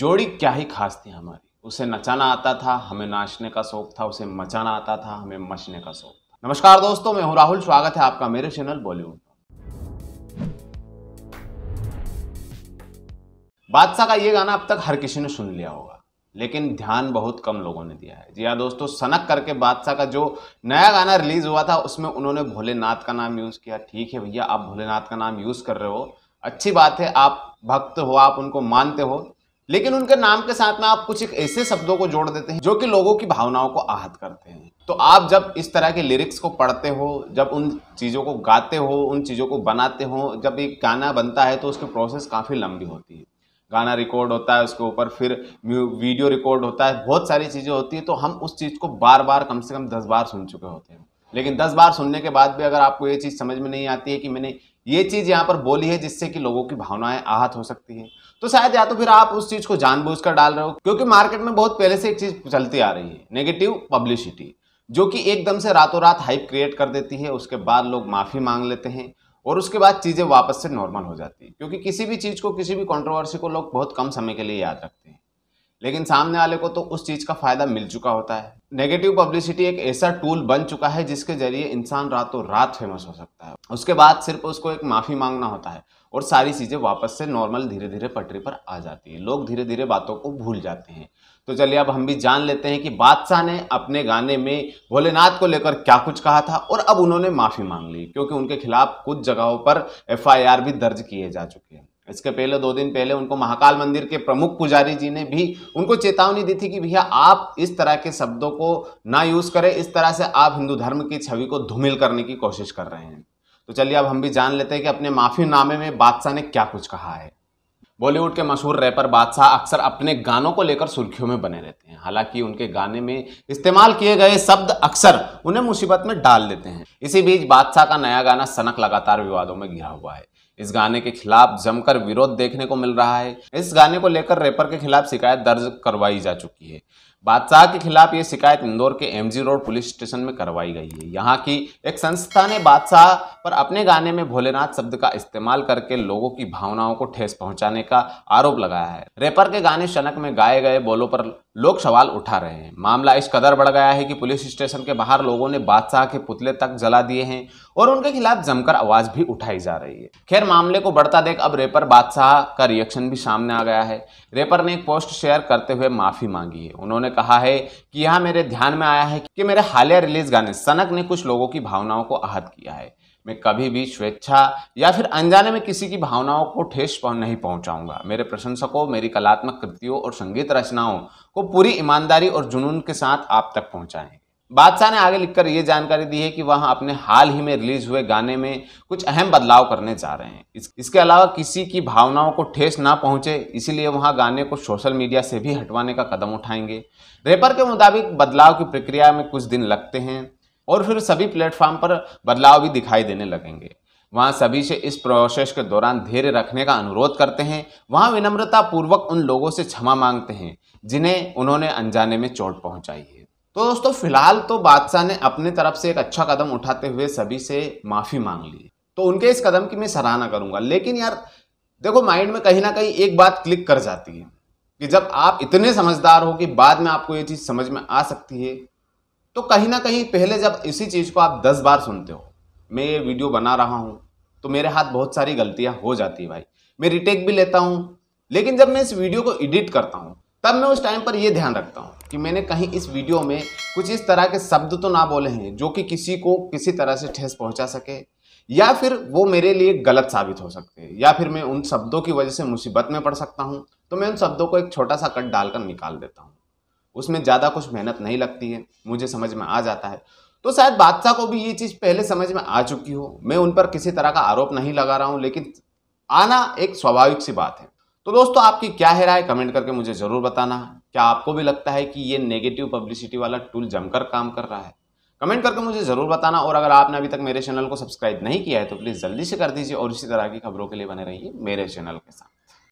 जोड़ी क्या ही खास थी हमारी उसे नचाना आता था हमें नाचने का शौक था उसे मचाना आता था हमें मचने का शौक था नमस्कार दोस्तों मैं हूं राहुल स्वागत है आपका मेरे चैनल बॉलीवुड बादशाह का ये गाना अब तक हर किसी ने सुन लिया होगा लेकिन ध्यान बहुत कम लोगों ने दिया है जी हाँ दोस्तों सनक करके बादशाह का जो नया गाना रिलीज हुआ था उसमें उन्होंने भोलेनाथ का नाम यूज़ किया ठीक है भैया आप भोलेनाथ का नाम यूज़ कर रहे हो अच्छी बात है आप भक्त हो आप उनको मानते हो लेकिन उनके नाम के साथ में आप कुछ एक ऐसे शब्दों को जोड़ देते हैं जो कि लोगों की भावनाओं को आहत करते हैं तो आप जब इस तरह के लिरिक्स को पढ़ते हो जब उन चीज़ों को गाते हो उन चीज़ों को बनाते हो जब एक गाना बनता है तो उसकी प्रोसेस काफ़ी लंबी होती है गाना रिकॉर्ड होता है उसके ऊपर फिर वीडियो रिकॉर्ड होता है बहुत सारी चीज़ें होती है तो हम उस चीज़ को बार बार कम से कम दस बार सुन चुके होते हैं लेकिन दस बार सुनने के बाद भी अगर आपको ये चीज़ समझ में नहीं आती है कि मैंने ये चीज़ यहाँ पर बोली है जिससे कि लोगों की भावनाएं आहत हो सकती हैं तो शायद या तो फिर आप उस चीज को जानबूझकर डाल रहे हो क्योंकि मार्केट में बहुत पहले से एक चीज चलती आ रही है नेगेटिव पब्लिसिटी जो कि एकदम से रातों रात हाइप क्रिएट कर देती है उसके बाद लोग माफी मांग लेते हैं और उसके बाद चीज़ें वापस से नॉर्मल हो जाती है क्योंकि किसी भी चीज़ को किसी भी कॉन्ट्रोवर्सी को लोग बहुत कम समय के लिए याद रखते हैं लेकिन सामने वाले को तो उस चीज़ का फ़ायदा मिल चुका होता है नेगेटिव पब्लिसिटी एक ऐसा टूल बन चुका है जिसके जरिए इंसान रातों रात फेमस हो सकता है उसके बाद सिर्फ उसको एक माफ़ी मांगना होता है और सारी चीज़ें वापस से नॉर्मल धीरे धीरे पटरी पर आ जाती है लोग धीरे धीरे बातों को भूल जाते हैं तो चलिए अब हम भी जान लेते हैं कि बादशाह ने अपने गाने में भोलेनाथ को लेकर क्या कुछ कहा था और अब उन्होंने माफ़ी मांग ली क्योंकि उनके खिलाफ कुछ जगहों पर एफ भी दर्ज किए जा चुके हैं इसके पहले दो दिन पहले उनको महाकाल मंदिर के प्रमुख पुजारी जी ने भी उनको चेतावनी दी थी कि भैया आप इस तरह के शब्दों को ना यूज़ करें इस तरह से आप हिंदू धर्म की छवि को धूमिल करने की कोशिश कर रहे हैं तो चलिए अब हम भी जान लेते हैं कि अपने माफ़ीनामे में बादशाह ने क्या कुछ कहा है बॉलीवुड के मशहूर रैपर बादशाह अक्सर अपने गानों को लेकर सुर्खियों में बने रहते हैं हालांकि उनके गाने में इस्तेमाल किए गए शब्द अक्सर उन्हें मुसीबत में डाल देते हैं इसी बीच बादशाह का नया गाना सनक लगातार विवादों में घिरा हुआ है इस गाने के खिलाफ जमकर विरोध देखने को मिल रहा है इस गाने को लेकर रेपर के खिलाफ शिकायत दर्ज करवाई जा चुकी है बादशाह के खिलाफ ये शिकायत इंदौर के एमजी रोड पुलिस स्टेशन में करवाई गई है यहाँ की एक संस्था ने बादशाह पर अपने गाने में भोलेनाथ शब्द का इस्तेमाल करके लोगों की भावनाओं को ठेस पहुंचाने का आरोप लगाया है रेपर के गाने शनक में गाए गए बोलों पर लोग सवाल उठा रहे हैं मामला इस कदर बढ़ गया है कि पुलिस स्टेशन के बाहर लोगों ने बादशाह के पुतले तक जला दिए हैं और उनके खिलाफ जमकर आवाज भी उठाई जा रही है खैर मामले को बढ़ता देख अब रेपर बादशाह का रिएक्शन भी सामने आ गया है रेपर ने एक पोस्ट शेयर करते हुए माफी मांगी है उन्होंने कहा है कि यह मेरे ध्यान में आया है कि मेरे हालिया रिलीज गाने सनक ने कुछ लोगों की भावनाओं को आहत किया है मैं कभी भी स्वेच्छा या फिर अनजाने में किसी की भावनाओं को ठेस नहीं पहुंचाऊंगा मेरे प्रशंसकों मेरी कलात्मक कृतियों और संगीत रचनाओं को पूरी ईमानदारी और जुनून के साथ आप तक पहुंचाएं बादशाह ने आगे लिखकर ये जानकारी दी है कि वह अपने हाल ही में रिलीज हुए गाने में कुछ अहम बदलाव करने जा रहे हैं इस, इसके अलावा किसी की भावनाओं को ठेस ना पहुंचे इसीलिए वहां गाने को सोशल मीडिया से भी हटवाने का कदम उठाएंगे रेपर के मुताबिक बदलाव की प्रक्रिया में कुछ दिन लगते हैं और फिर सभी प्लेटफॉर्म पर बदलाव भी दिखाई देने लगेंगे वहाँ सभी से इस प्रोसेस के दौरान धैर्य रखने का अनुरोध करते हैं वहाँ विनम्रतापूर्वक उन लोगों से क्षमा मांगते हैं जिन्हें उन्होंने अनजाने में चोट पहुँचाई है तो दोस्तों फिलहाल तो बादशाह ने अपने तरफ से एक अच्छा कदम उठाते हुए सभी से माफ़ी मांग ली तो उनके इस कदम की मैं सराहना करूंगा लेकिन यार देखो माइंड में कहीं ना कहीं एक बात क्लिक कर जाती है कि जब आप इतने समझदार हो कि बाद में आपको ये चीज़ समझ में आ सकती है तो कहीं ना कहीं पहले जब इसी चीज़ को आप दस बार सुनते हो मैं ये वीडियो बना रहा हूँ तो मेरे हाथ बहुत सारी गलतियाँ हो जाती है भाई मैं रिटेक भी लेता हूँ लेकिन जब मैं इस वीडियो को एडिट करता हूँ तब मैं उस टाइम पर यह ध्यान रखता हूँ कि मैंने कहीं इस वीडियो में कुछ इस तरह के शब्द तो ना बोले हैं जो कि किसी को किसी तरह से ठेस पहुंचा सके या फिर वो मेरे लिए गलत साबित हो सकते हैं या फिर मैं उन शब्दों की वजह से मुसीबत में पड़ सकता हूँ तो मैं उन शब्दों को एक छोटा सा कट डालकर निकाल देता हूँ उसमें ज़्यादा कुछ मेहनत नहीं लगती है मुझे समझ में आ जाता है तो शायद बादशाह को भी ये चीज़ पहले समझ में आ चुकी हो मैं उन पर किसी तरह का आरोप नहीं लगा रहा हूँ लेकिन आना एक स्वाभाविक सी बात है तो दोस्तों आपकी क्या है राय कमेंट करके मुझे ज़रूर बताना क्या आपको भी लगता है कि ये नेगेटिव पब्लिसिटी वाला टूल जमकर काम कर रहा है कमेंट करके मुझे ज़रूर बताना और अगर आपने अभी तक मेरे चैनल को सब्सक्राइब नहीं किया है तो प्लीज़ जल्दी से कर दीजिए और इसी तरह की खबरों के लिए बने रहिए मेरे चैनल के साथ